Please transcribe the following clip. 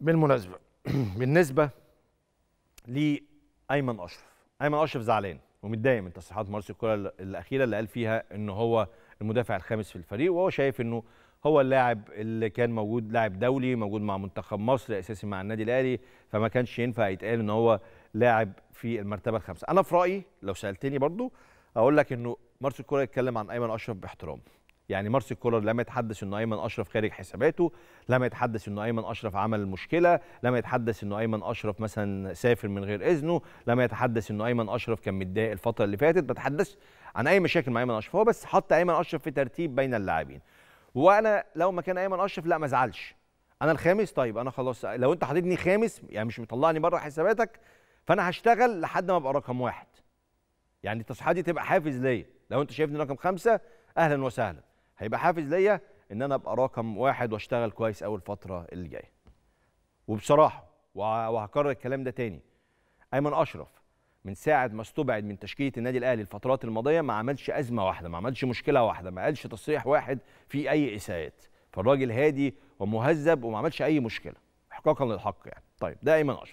بالمناسبه بالنسبه لايمن اشرف ايمن اشرف زعلان ومتضايق من تصريحات مارسي كولا الاخيره اللي قال فيها ان هو المدافع الخامس في الفريق وهو شايف انه هو اللاعب اللي كان موجود لاعب دولي موجود مع منتخب مصر اساسي مع النادي الاهلي فما كانش ينفع يتقال ان هو لاعب في المرتبه الخامسه انا في رايي لو سالتني برضو اقول لك انه مارسيل كولا يتكلم عن ايمن اشرف باحترام يعني مارسيل كولر لم يتحدث انه ايمن اشرف خارج حساباته لم يتحدث انه ايمن اشرف عمل مشكله لم يتحدث انه ايمن اشرف مثلا سافر من غير اذنه لم يتحدث انه ايمن اشرف كان متضايق الفتره اللي فاتت ما تحدثش عن اي مشاكل مع ايمن اشرف هو بس حط ايمن اشرف في ترتيب بين اللاعبين وانا لو مكان ايمن اشرف لا ما ازعلش انا الخامس طيب انا خلاص لو انت حاططني خامس يعني مش مطلعني بره حساباتك فانا هشتغل لحد ما ابقى رقم واحد يعني التصحيحات دي تبقى حافز ليا لو انت شايفني رقم خمسه اهلا وسهلا هيبقى حافز ليا ان انا ابقى رقم واحد واشتغل كويس اول الفتره اللي جايه وبصراحه وهكرر الكلام ده تاني ايمن اشرف من ساعه ما استبعد من تشكيله النادي الاهلي الفترات الماضيه ما عملش ازمه واحده ما عملش مشكله واحده ما قالش تصريح واحد فيه اي اساءات فالراجل هادي ومهذب وما عملش اي مشكله احقاقا للحق يعني طيب ده ايمن اشرف